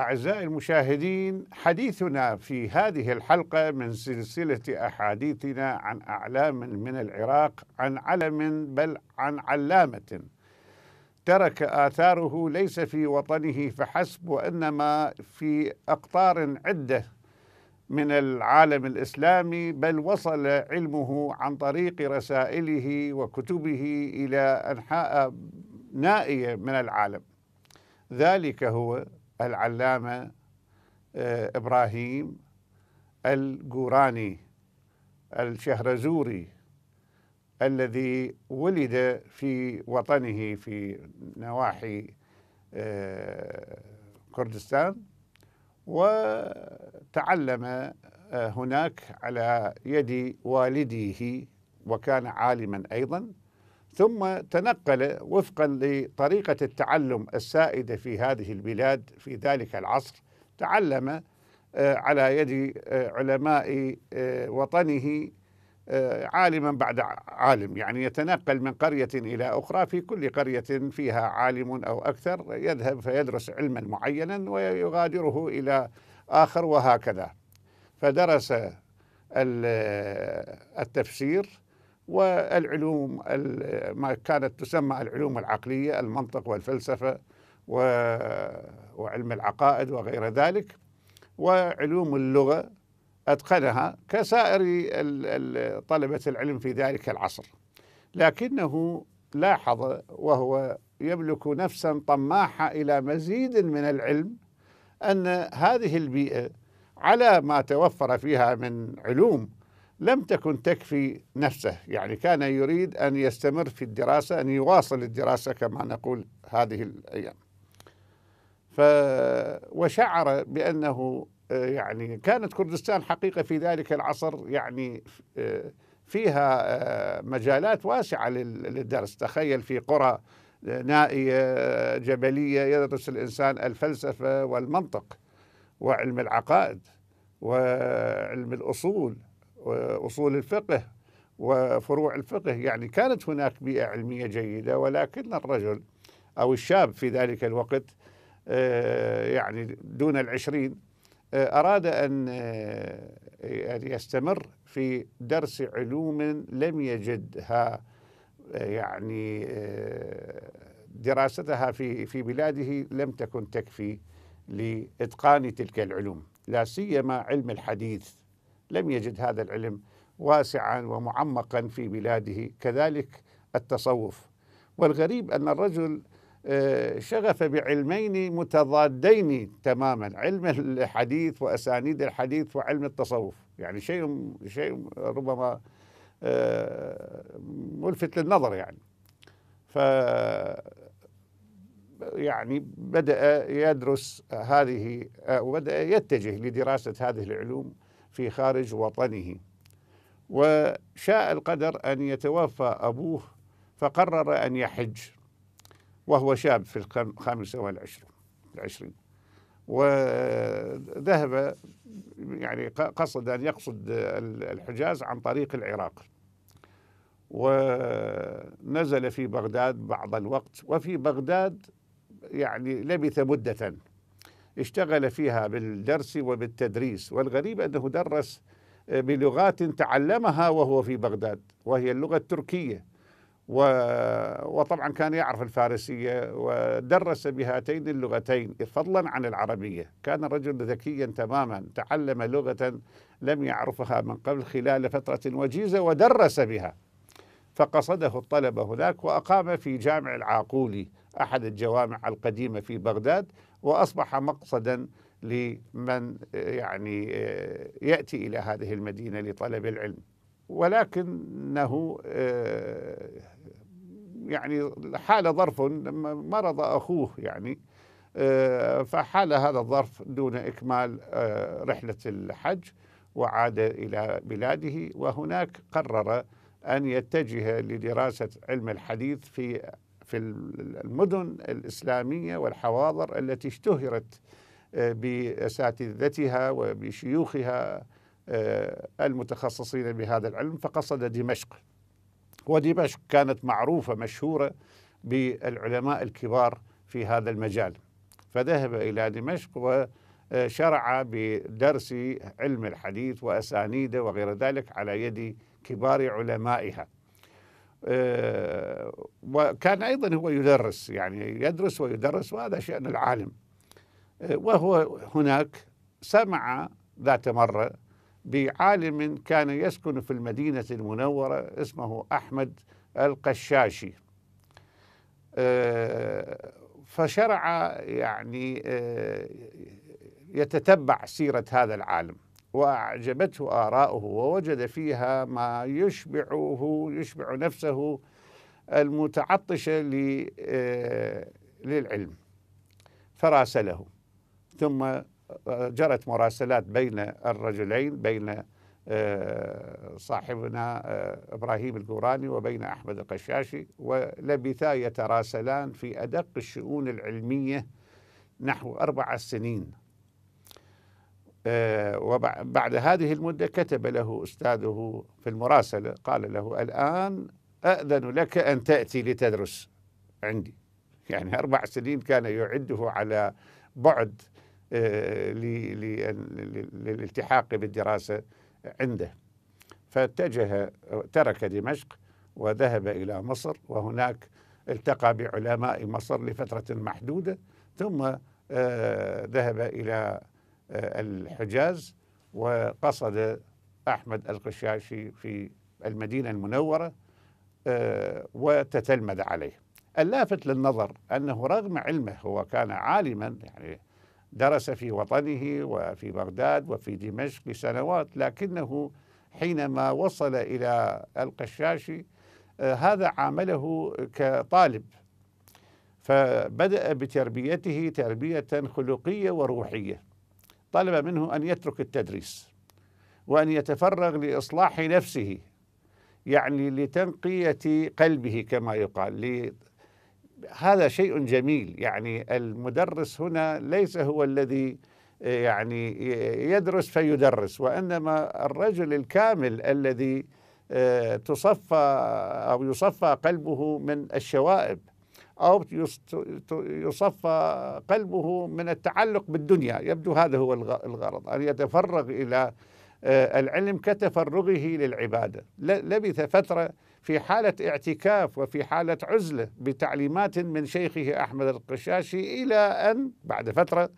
أعزائي المشاهدين حديثنا في هذه الحلقة من سلسلة أحاديثنا عن أعلام من العراق عن علم بل عن علامة ترك آثاره ليس في وطنه فحسب وإنما في أقطار عدة من العالم الإسلامي بل وصل علمه عن طريق رسائله وكتبه إلى أنحاء نائية من العالم ذلك هو العلامة آه، إبراهيم الجوراني الشهرزوري الذي ولد في وطنه في نواحي آه، كردستان وتعلم آه، هناك على يد والده وكان عالما أيضا ثم تنقل وفقا لطريقة التعلم السائدة في هذه البلاد في ذلك العصر تعلم آه، على يد آه، علماء آه، وطنه عالما بعد عالم يعني يتنقل من قرية إلى أخرى في كل قرية فيها عالم أو أكثر يذهب فيدرس علما معينا ويغادره إلى آخر وهكذا فدرس التفسير والعلوم ما كانت تسمى العلوم العقلية المنطق والفلسفة وعلم العقائد وغير ذلك وعلوم اللغة أتقنها كسائر طلبة العلم في ذلك العصر لكنه لاحظ وهو يملك نفسا طماحة إلى مزيد من العلم أن هذه البيئة على ما توفر فيها من علوم لم تكن تكفي نفسه يعني كان يريد أن يستمر في الدراسة أن يواصل الدراسة كما نقول هذه الأيام ف وشعر بأنه آه، يعني كانت كردستان حقيقة في ذلك العصر يعني آه، فيها آه، مجالات واسعة للدرس تخيل في قرى نائية جبلية يدرس الإنسان الفلسفة والمنطق وعلم العقائد وعلم الأصول واصول الفقه وفروع الفقه يعني كانت هناك بيئه علميه جيده ولكن الرجل او الشاب في ذلك الوقت آه، يعني دون العشرين آه، اراد آه، ان يستمر في درس علوم لم يجدها يعني دراستها في في بلاده لم تكن تكفي لاتقان تلك العلوم لا سيما علم الحديث لم يجد هذا العلم واسعا ومعمقا في بلاده كذلك التصوف والغريب ان الرجل آه، شغف بعلمين متضادين تماما علم الحديث واسانيد الحديث وعلم التصوف يعني شيء شيء ربما آه، ملفت للنظر يعني ف يعني بدا يدرس هذه آه، وبدا يتجه لدراسه هذه العلوم في خارج وطنه وشاء القدر أن يتوفى أبوه فقرر أن يحج وهو شاب في الخامسة والعشرين العشرين وذهب يعني قصد أن يقصد الحجاز عن طريق العراق ونزل في بغداد بعض الوقت وفي بغداد يعني لبث مدة اشتغل فيها بالدرس وبالتدريس والغريب أنه درس آه، بلغات تعلمها وهو في بغداد وهي اللغة التركية وطبعا كان يعرف الفارسية ودرس بهاتين اللغتين فضلا عن العربية كان رجل ذكيا تماما تعلم لغة لم يعرفها من قبل خلال فترة وجيزة ودرس بها فقصده الطلبة هناك وأقام في جامع العاقولي أحد الجوامع القديمة في بغداد وأصبح مقصدا لمن يعني يأتي إلى هذه المدينة لطلب العلم ولكنه آه، يعني حال ظرف مرض أخوه يعني آه، فحال هذا الظرف دون إكمال آه، رحلة الحج وعاد إلى بلاده وهناك قرر أن يتجه لدراسة علم الحديث في في المدن الإسلامية والحواضر التي اشتهرت آه، بأساتذتها وبشيوخها آه، المتخصصين بهذا العلم فقصد دمشق ودمشق كانت معروفة مشهورة بالعلماء الكبار في هذا المجال فذهب إلى دمشق وشرع آه، بدرس علم الحديث وأسانيده وغير ذلك على يد كبار علمائها آه، وكان أيضا هو يدرس يعني يدرس ويدرس وهذا شأن العالم آه، وهو هناك سمع ذات مرة بعالم كان يسكن في المدينة المنورة اسمه أحمد القشاشي آه، فشرع يعني يتتبع سيرة هذا العالم وأعجبته آراؤه ووجد فيها ما يشبعه يشبع نفسه المتعطشة آه، للعلم فراسله ثم آه، جرت مراسلات بين الرجلين بين آه، صاحبنا إبراهيم القوراني وبين أحمد القشاشي ولبثا يتراسلان في أدق الشؤون العلمية نحو أربع سنين آه، وبعد هذه المدة كتب له أستاذه في المراسلة قال له الآن أأذن لك أن تأتي لتدرس عندي يعني أربع سنين كان يعده على بعد آه، للالتحاق بالدراسة عنده فاتجه ترك دمشق وذهب إلى مصر وهناك التقى بعلماء مصر لفترة محدودة ثم آه، ذهب إلى آه، الحجاز وقصد أحمد القشاشي في المدينة المنورة آه، وتتلمذ عليه اللافت للنظر أنه رغم علمه هو كان عالما يعني درس في وطنه وفي بغداد وفي دمشق لسنوات لكنه حينما وصل إلى القشاشي آه، هذا عامله كطالب فبدأ بتربيته تربية خلقية وروحية طلب منه أن يترك التدريس وأن يتفرغ لإصلاح نفسه يعني لتنقية قلبه كما يقال هذا شيء جميل يعني المدرس هنا ليس هو الذي آه، يعني يدرس فيدرس وإنما الرجل الكامل الذي آه، تصفى أو يصفى قلبه من الشوائب أو يصفى قلبه من التعلق بالدنيا يبدو هذا هو الغرض أن يتفرغ إلى آه، العلم كتفرغه للعبادة لبث فترة في حالة اعتكاف وفي حالة عزلة بتعليمات من شيخه أحمد القشاشي إلى أن بعد فترة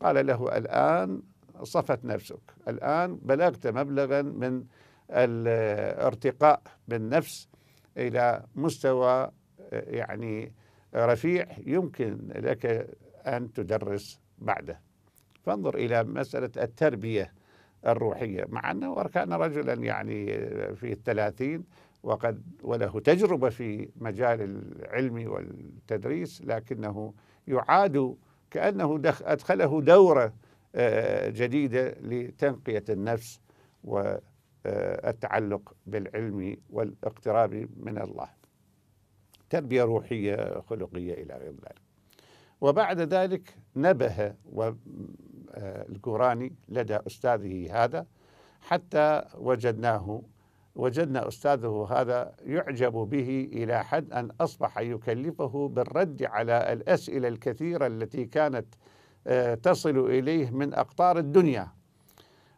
قال له الآن صفت نفسك الآن بلغت مبلغا من الارتقاء بالنفس إلى مستوى آه، يعني رفيع يمكن لك أن تدرس بعده فانظر إلى مسألة التربية الروحية مع أنه كان رجلا يعني في الثلاثين وقد وله تجربة في مجال العلم والتدريس لكنه يعاد كأنه أدخله دورة آه، جديدة لتنقية النفس والتعلق بالعلم والاقتراب من الله تربية روحية خلقية إلى غير ذلك وبعد ذلك نبه آه، القراني لدى أستاذه هذا حتى وجدناه وجدنا أستاذه هذا يعجب به إلى حد أن أصبح يكلفه بالرد على الأسئلة الكثيرة التي كانت آه، تصل إليه من أقطار الدنيا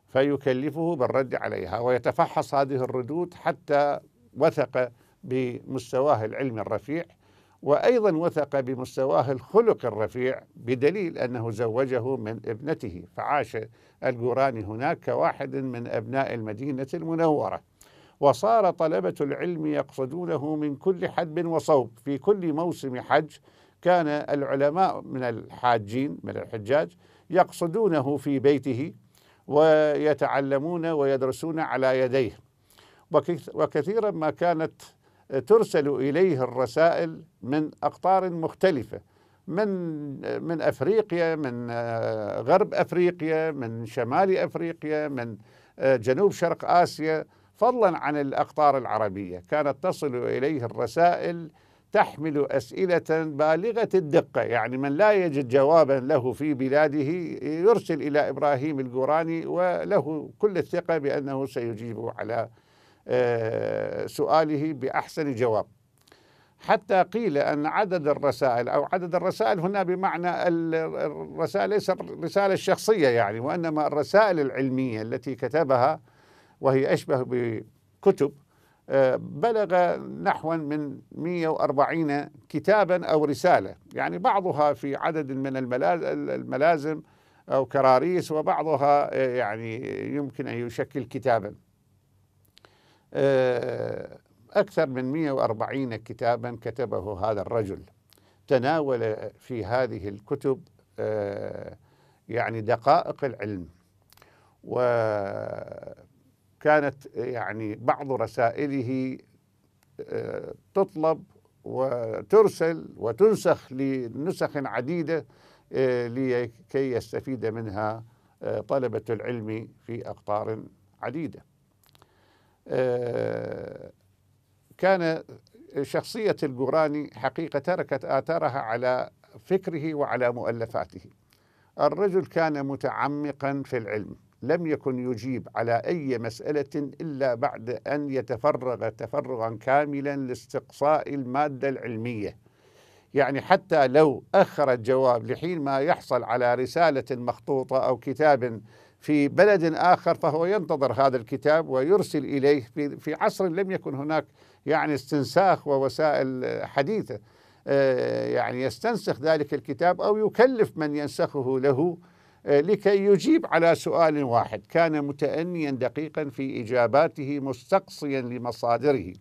فيكلفه بالرد عليها ويتفحص هذه الردود حتى وثق بمستواه العلمي الرفيع وأيضا وثق بمستواه الخلق الرفيع بدليل أنه زوجه من ابنته فعاش الجوراني هناك كواحد من أبناء المدينة المنورة وصار طلبة العلم يقصدونه من كل حدب وصوب في كل موسم حج كان العلماء من الحاجين من الحجاج يقصدونه في بيته ويتعلمون ويدرسون على يديه وكثيرا ما كانت ترسل اليه الرسائل من اقطار مختلفه من من افريقيا من آه، غرب افريقيا من شمال افريقيا من آه، جنوب شرق اسيا فضلا عن الاقطار العربيه كانت تصل اليه الرسائل تحمل اسئله بالغه الدقه يعني من لا يجد جوابا له في بلاده يرسل الى ابراهيم الجوراني وله كل الثقه بانه سيجيب على آه، سؤاله باحسن جواب حتى قيل ان عدد الرسائل او عدد الرسائل هنا بمعنى الرسائل ليس الرساله الشخصيه يعني وانما الرسائل العلميه التي كتبها وهي اشبه بكتب آه، بلغ نحو من 140 كتابا او رساله يعني بعضها في عدد من الملازم او كراريس وبعضها آه، يعني يمكن ان يشكل كتابا آه، أكثر من 140 كتابا كتبه هذا الرجل تناول في هذه الكتب آه، يعني دقائق العلم وكانت يعني بعض رسائله آه، تطلب وترسل وتنسخ لنسخ عديدة لكي يستفيد منها طلبة العلم في أقطار عديدة آه، كان شخصية الجوراني حقيقة تركت آثارها على فكره وعلى مؤلفاته الرجل كان متعمقا في العلم لم يكن يجيب على أي مسألة إلا بعد أن يتفرغ تفرغا كاملا لاستقصاء المادة العلمية يعني حتى لو أخر الجواب لحين ما يحصل على رسالة مخطوطة أو كتاب في بلد آخر فهو ينتظر هذا الكتاب ويرسل إليه في عصر لم يكن هناك يعني استنساخ ووسائل حديثة آه، يعني يستنسخ ذلك الكتاب أو يكلف من ينسخه له آه، لكي يجيب على سؤال واحد كان متأنيا دقيقا في إجاباته مستقصيا لمصادره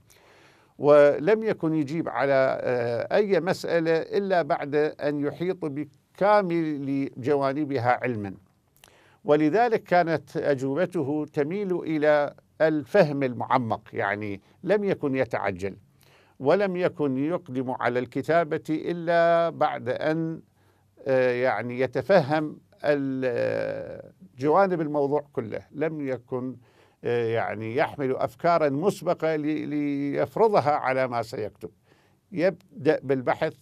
ولم يكن يجيب على آه، أي مسألة إلا بعد أن يحيط بكامل جوانبها علما ولذلك كانت أجوبته تميل إلى الفهم المعمق يعني لم يكن يتعجل ولم يكن يقدم على الكتابة إلا بعد أن آه، يعني يتفهم آه، جوانب الموضوع كله لم يكن آه، يعني يحمل أفكارا مسبقة ليفرضها على ما سيكتب يبدأ بالبحث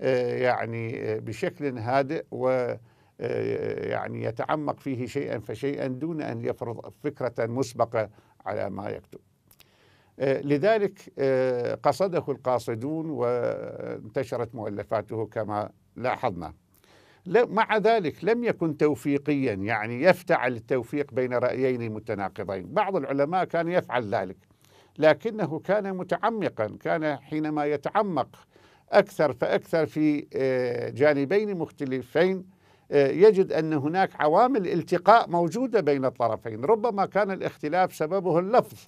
يعني بشكل هادئ و آه، يعني يتعمق فيه شيئا فشيئا دون أن يفرض فكرة مسبقة على ما يكتب آه، لذلك آه، قصده القاصدون وانتشرت مؤلفاته كما لاحظنا مع ذلك لم يكن توفيقيا يعني يفتعل التوفيق بين رأيين متناقضين بعض العلماء كان يفعل ذلك لكنه كان متعمقا كان حينما يتعمق أكثر فأكثر في جانبين مختلفين آه، يجد ان هناك عوامل التقاء موجوده بين الطرفين، ربما كان الاختلاف سببه اللفظ،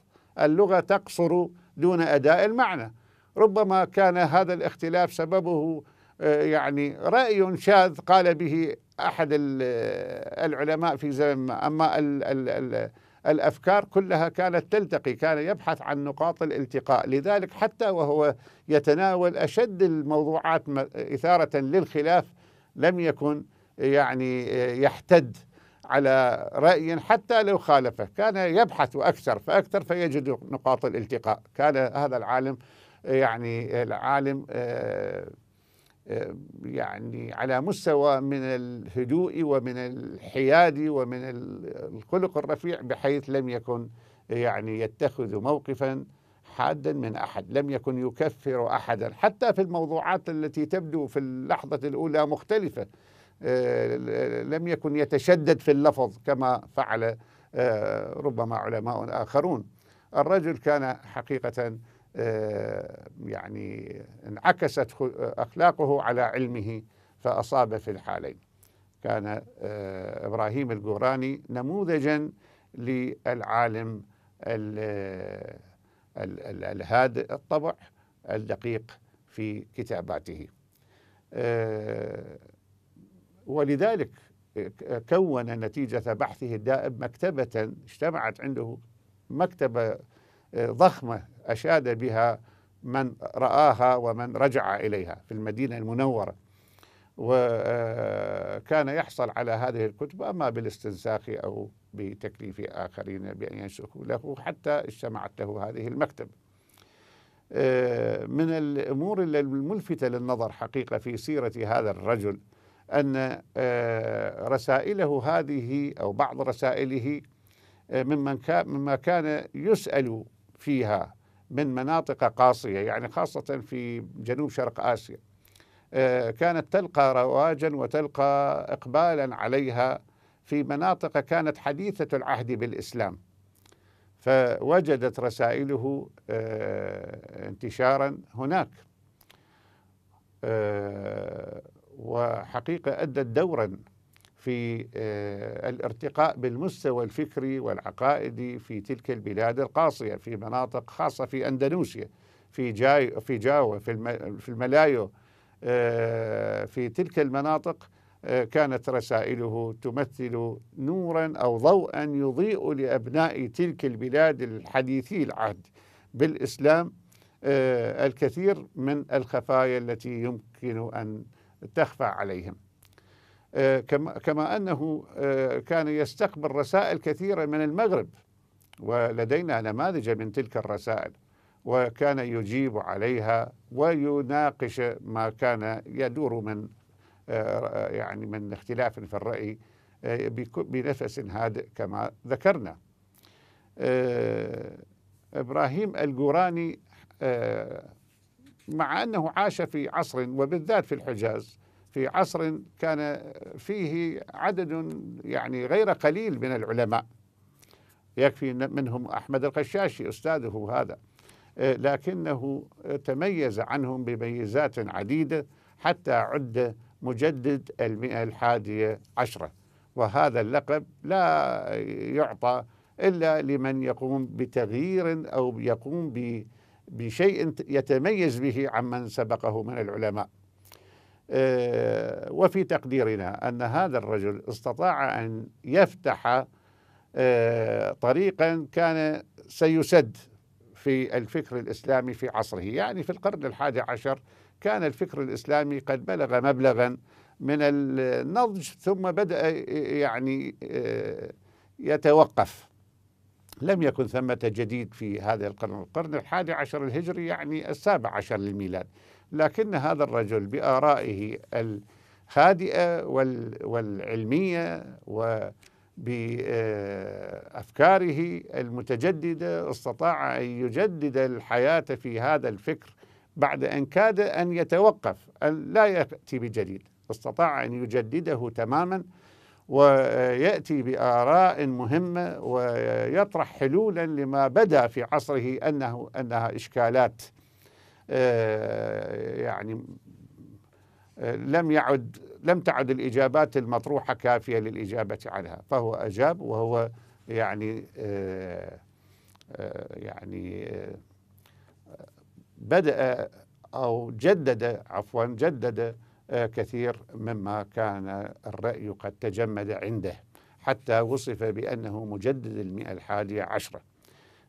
اللغه تقصر دون اداء المعنى، ربما كان هذا الاختلاف سببه آه، يعني راي شاذ قال به احد آه، العلماء في زمن ما اما الـ الـ الـ الافكار كلها كانت تلتقي، كان يبحث عن نقاط الالتقاء، لذلك حتى وهو يتناول اشد الموضوعات اثاره للخلاف لم يكن يعني آه، يحتد على رأي حتى لو خالفه كان يبحث أكثر فأكثر فيجد نقاط الالتقاء كان هذا العالم آه، يعني آه، العالم يعني على مستوى من الهدوء ومن الحياد ومن الخلق الرفيع بحيث لم يكن يعني يتخذ موقفا حادا من احد، لم يكن يكفر احدا، حتى في الموضوعات التي تبدو في اللحظه الاولى مختلفه، آه، لم يكن يتشدد في اللفظ كما فعل آه، ربما علماء آخرون الرجل كان حقيقة آه، يعني انعكست أخلاقه على علمه فأصاب في الحالين كان إبراهيم الجوراني نموذجا للعالم الهادئ الطبع الدقيق في كتاباته ولذلك آه، كون نتيجة بحثه الدائم مكتبة اجتمعت عنده مكتبة آه، ضخمة أشاد بها من رآها ومن رجع إليها في المدينة المنورة وكان آه، يحصل على هذه الكتب أما بالاستنساخ أو بتكليف آخرين بأن ينسخوا له حتى اجتمعت له هذه المكتبة من الأمور الملفتة للنظر حقيقة في سيرة هذا الرجل أن آه، رسائله هذه أو بعض رسائله آه، ممن كان مما كان يسأل فيها من مناطق قاصية يعني خاصة في جنوب شرق آسيا آه، كانت تلقى رواجا وتلقى إقبالا عليها في مناطق كانت حديثة العهد بالإسلام فوجدت رسائله انتشارا هناك وحقيقة أدت دورا في آه، الارتقاء بالمستوى الفكري والعقائدي في تلك البلاد القاصية في مناطق خاصة في أندونيسيا في جاي في جاوا في الملايو آه، في تلك المناطق آه، كانت رسائله تمثل نورا او ضوءا يضيء لابناء تلك البلاد الحديثي العهد بالاسلام الكثير من الخفايا التي يمكن ان تخفى عليهم آه، كما أنه آه، كان يستقبل رسائل كثيرة من المغرب ولدينا نماذج من تلك الرسائل وكان يجيب عليها ويناقش ما كان يدور من آه، يعني من اختلاف في الرأي بنفس هادئ كما ذكرنا إبراهيم الجوراني مع أنه عاش في عصر وبالذات في الحجاز في عصر كان فيه عدد يعني غير قليل من العلماء يكفي منهم أحمد القشاشي أستاذه هذا آه، لكنه تميز عنهم بميزات عديدة حتى عد مجدد المئة الحادية عشرة وهذا اللقب لا يعطى إلا لمن يقوم بتغيير أو يقوم ب بشيء يتميز به عمن سبقه من العلماء آه، وفي تقديرنا أن هذا الرجل استطاع أن يفتح آه، طريقا كان سيسد في الفكر الإسلامي في عصره يعني في القرن الحادي عشر كان الفكر الإسلامي قد بلغ مبلغا من النضج ثم بدأ آه، يعني يتوقف لم يكن ثمة جديد في هذا القرن القرن الحادي عشر الهجري يعني السابع عشر للميلاد لكن هذا الرجل بآرائه الهادئة والعلمية وبأفكاره المتجددة استطاع أن يجدد الحياة في هذا الفكر بعد أن كاد أن يتوقف أن لا يأتي بجديد استطاع أن يجدده تماما وياتي باراء مهمه ويطرح حلولا لما بدا في عصره انه انها اشكالات آه، يعني آه، لم يعد لم تعد الاجابات المطروحه كافيه للاجابه عنها فهو اجاب وهو يعني آه، يعني بدأ أو جدد عفوا جدد كثير مما كان الرأي قد تجمد عنده حتى وصف بأنه مجدد المئة الحادية عشرة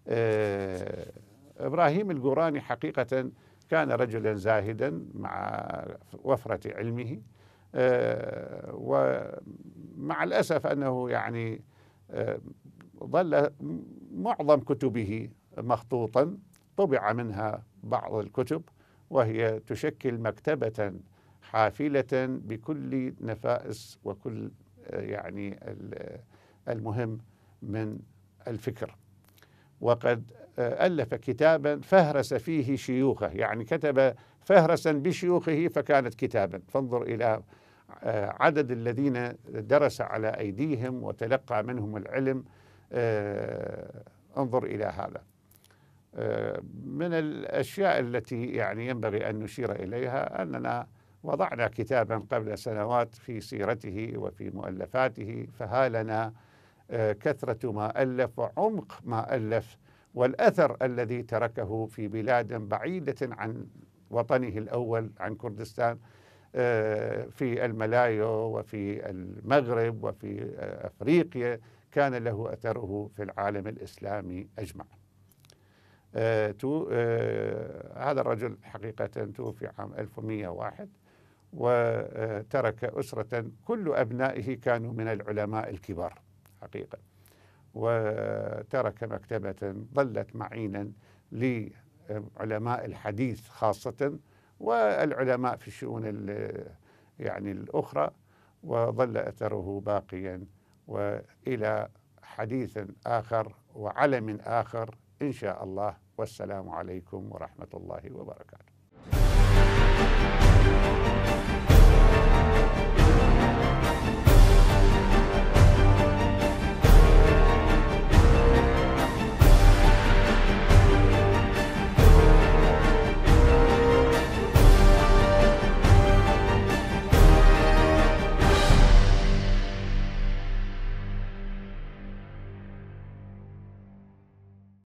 آه، إبراهيم القوراني حقيقة كان رجلا زاهدا مع وفرة علمه آه، ومع الأسف أنه يعني ظل آه، معظم كتبه مخطوطا طبع منها بعض الكتب وهي تشكل مكتبة حافلة بكل نفائس وكل آه، يعني آه، المهم من الفكر وقد آه، ألف كتابا فهرس فيه شيوخه يعني كتب فهرسا بشيوخه فكانت كتابا فانظر إلى عدد الذين درس على أيديهم وتلقى منهم العلم انظر إلى هذا من الأشياء التي يعني ينبغي أن نشير إليها أننا وضعنا كتابا قبل سنوات في سيرته وفي مؤلفاته فها لنا آه، كثرة ما ألف وعمق ما ألف والأثر الذي تركه في بلاد بعيدة عن وطنه الأول عن كردستان آه، في الملايو وفي المغرب وفي آه، أفريقيا كان له أثره في العالم الإسلامي أجمع هذا الرجل حقيقة توفي عام 1101 وترك أسرة كل أبنائه كانوا من العلماء الكبار حقيقة وترك مكتبة ظلت معينا لعلماء الحديث خاصة والعلماء في الشؤون يعني الأخرى وظل أثره باقيا وإلى حديث آخر وعلم آخر إن شاء الله والسلام عليكم ورحمة الله وبركاته